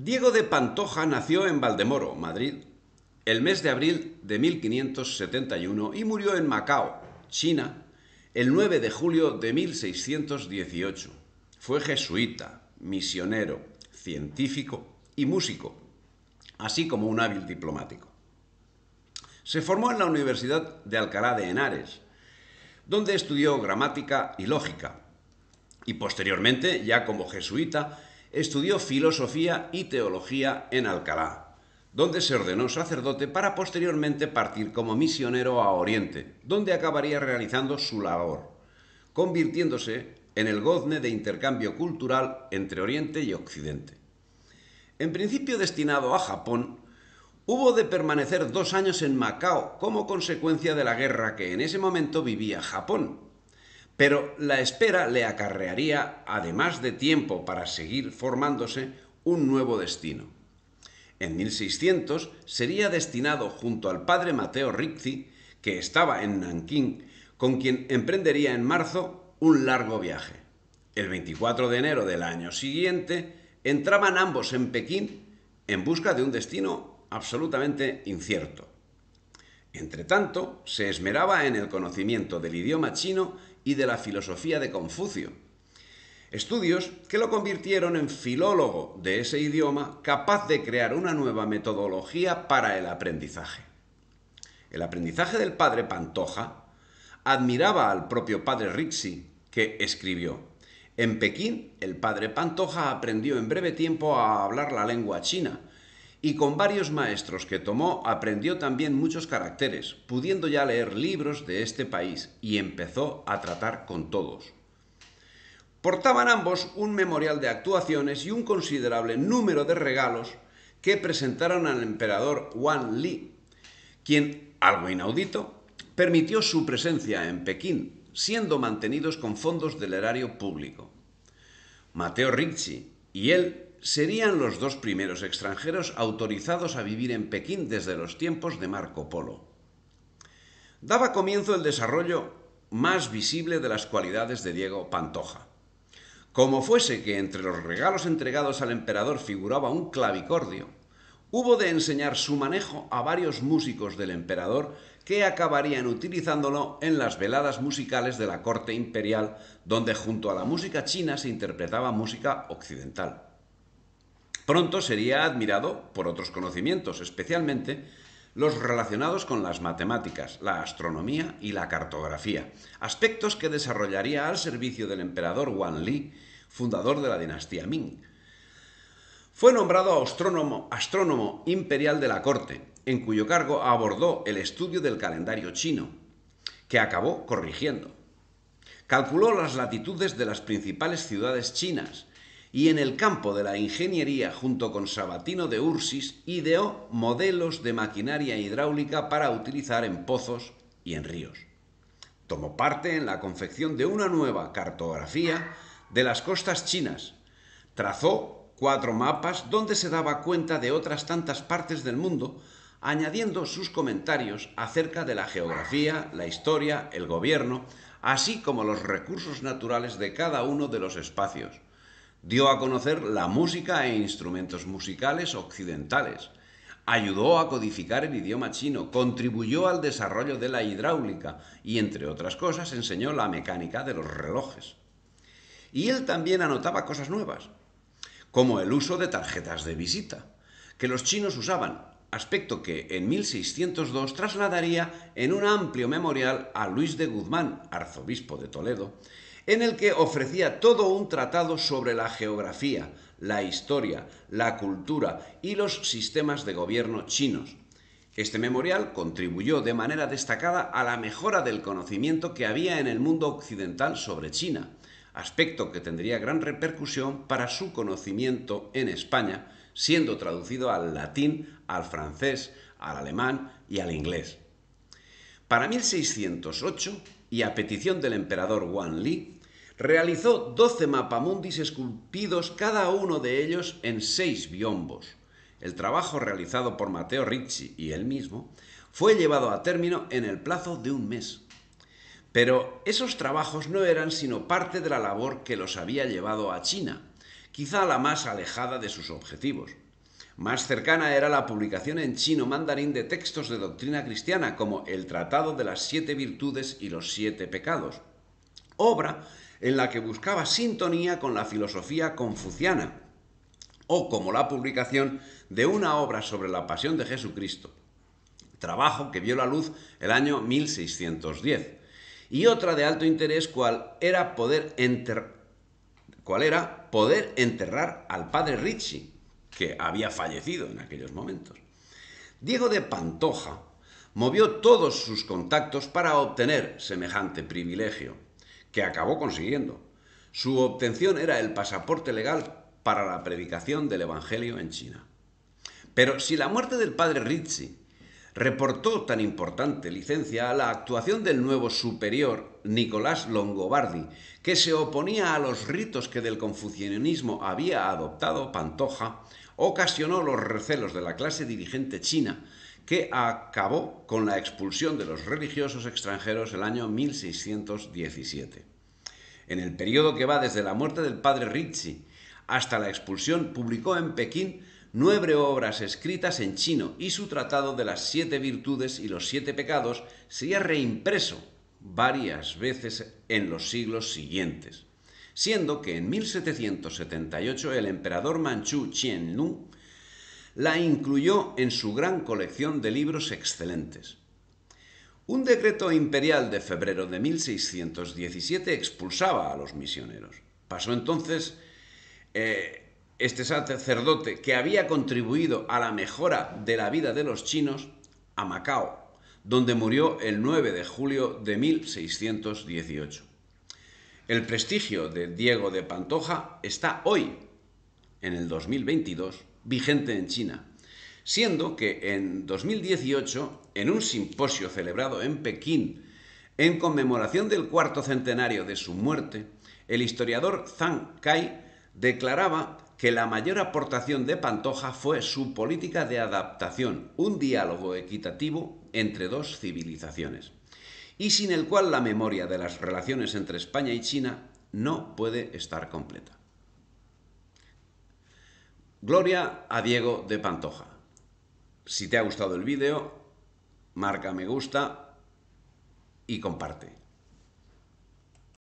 Diego de Pantoja nació en Valdemoro, Madrid, el mes de abril de 1571 y murió en Macao, China, el 9 de julio de 1618. Fue jesuita, misionero, científico y músico, así como un hábil diplomático. Se formó en la Universidad de Alcalá de Henares, donde estudió gramática y lógica, y posteriormente, ya como jesuita, estudió filosofía y teología en Alcalá, donde se ordenó sacerdote para posteriormente partir como misionero a Oriente, donde acabaría realizando su labor, convirtiéndose en el gozne de intercambio cultural entre Oriente y Occidente. En principio destinado a Japón, hubo de permanecer dos años en Macao como consecuencia de la guerra que en ese momento vivía Japón, pero la espera le acarrearía, además de tiempo para seguir formándose, un nuevo destino. En 1600 sería destinado junto al padre Mateo Ripzi, que estaba en Nankín, con quien emprendería en marzo un largo viaje. El 24 de enero del año siguiente entraban ambos en Pekín en busca de un destino absolutamente incierto. Entretanto, se esmeraba en el conocimiento del idioma chino y de la filosofía de Confucio. Estudios que lo convirtieron en filólogo de ese idioma capaz de crear una nueva metodología para el aprendizaje. El aprendizaje del padre Pantoja admiraba al propio padre Rixi, que escribió, en Pekín el padre Pantoja aprendió en breve tiempo a hablar la lengua china, y con varios maestros que tomó aprendió también muchos caracteres, pudiendo ya leer libros de este país, y empezó a tratar con todos. Portaban ambos un memorial de actuaciones y un considerable número de regalos que presentaron al emperador Wan Li, quien, algo inaudito, permitió su presencia en Pekín, siendo mantenidos con fondos del erario público. Mateo Ricci y él serían los dos primeros extranjeros autorizados a vivir en Pekín desde los tiempos de Marco Polo. Daba comienzo el desarrollo más visible de las cualidades de Diego Pantoja. Como fuese que entre los regalos entregados al emperador figuraba un clavicordio, hubo de enseñar su manejo a varios músicos del emperador que acabarían utilizándolo en las veladas musicales de la corte imperial, donde junto a la música china se interpretaba música occidental. Pronto sería admirado por otros conocimientos, especialmente los relacionados con las matemáticas, la astronomía y la cartografía, aspectos que desarrollaría al servicio del emperador Wan Li, fundador de la dinastía Ming. Fue nombrado astrónomo, astrónomo imperial de la corte, en cuyo cargo abordó el estudio del calendario chino, que acabó corrigiendo. Calculó las latitudes de las principales ciudades chinas, y en el campo de la ingeniería junto con Sabatino de Ursis ideó modelos de maquinaria hidráulica para utilizar en pozos y en ríos. Tomó parte en la confección de una nueva cartografía de las costas chinas. Trazó cuatro mapas donde se daba cuenta de otras tantas partes del mundo, añadiendo sus comentarios acerca de la geografía, la historia, el gobierno, así como los recursos naturales de cada uno de los espacios dio a conocer la música e instrumentos musicales occidentales, ayudó a codificar el idioma chino, contribuyó al desarrollo de la hidráulica y, entre otras cosas, enseñó la mecánica de los relojes. Y él también anotaba cosas nuevas, como el uso de tarjetas de visita, que los chinos usaban, aspecto que en 1602 trasladaría en un amplio memorial a Luis de Guzmán, arzobispo de Toledo, en el que ofrecía todo un tratado sobre la geografía, la historia, la cultura y los sistemas de gobierno chinos. Este memorial contribuyó de manera destacada a la mejora del conocimiento que había en el mundo occidental sobre China, aspecto que tendría gran repercusión para su conocimiento en España, siendo traducido al latín, al francés, al alemán y al inglés. Para 1608, y a petición del emperador Wang Li, realizó 12 mapamundis esculpidos, cada uno de ellos en seis biombos. El trabajo realizado por Mateo Ricci y él mismo fue llevado a término en el plazo de un mes. Pero esos trabajos no eran sino parte de la labor que los había llevado a China, quizá la más alejada de sus objetivos. Más cercana era la publicación en chino mandarín de textos de doctrina cristiana como el Tratado de las Siete Virtudes y los Siete Pecados, obra en la que buscaba sintonía con la filosofía confuciana, o como la publicación de una obra sobre la pasión de Jesucristo, trabajo que vio la luz el año 1610, y otra de alto interés cual era poder, era poder enterrar al padre Ricci, que había fallecido en aquellos momentos. Diego de Pantoja movió todos sus contactos para obtener semejante privilegio que acabó consiguiendo. Su obtención era el pasaporte legal para la predicación del Evangelio en China. Pero si la muerte del padre Rizzi reportó tan importante licencia a la actuación del nuevo superior Nicolás Longobardi, que se oponía a los ritos que del confucianismo había adoptado Pantoja, ocasionó los recelos de la clase dirigente china que acabó con la expulsión de los religiosos extranjeros el año 1617. En el periodo que va desde la muerte del padre Ricci hasta la expulsión, publicó en Pekín nueve obras escritas en chino y su tratado de las siete virtudes y los siete pecados sería reimpreso varias veces en los siglos siguientes, siendo que en 1778 el emperador manchú Qianlong la incluyó en su gran colección de libros excelentes. Un decreto imperial de febrero de 1617 expulsaba a los misioneros. Pasó entonces eh, este sacerdote que había contribuido a la mejora de la vida de los chinos a Macao, donde murió el 9 de julio de 1618. El prestigio de Diego de Pantoja está hoy, en el 2022, vigente en China, siendo que en 2018, en un simposio celebrado en Pekín, en conmemoración del cuarto centenario de su muerte, el historiador Zhang Kai declaraba que la mayor aportación de Pantoja fue su política de adaptación, un diálogo equitativo entre dos civilizaciones, y sin el cual la memoria de las relaciones entre España y China no puede estar completa. Gloria a Diego de Pantoja. Si te ha gustado el vídeo, marca me gusta y comparte.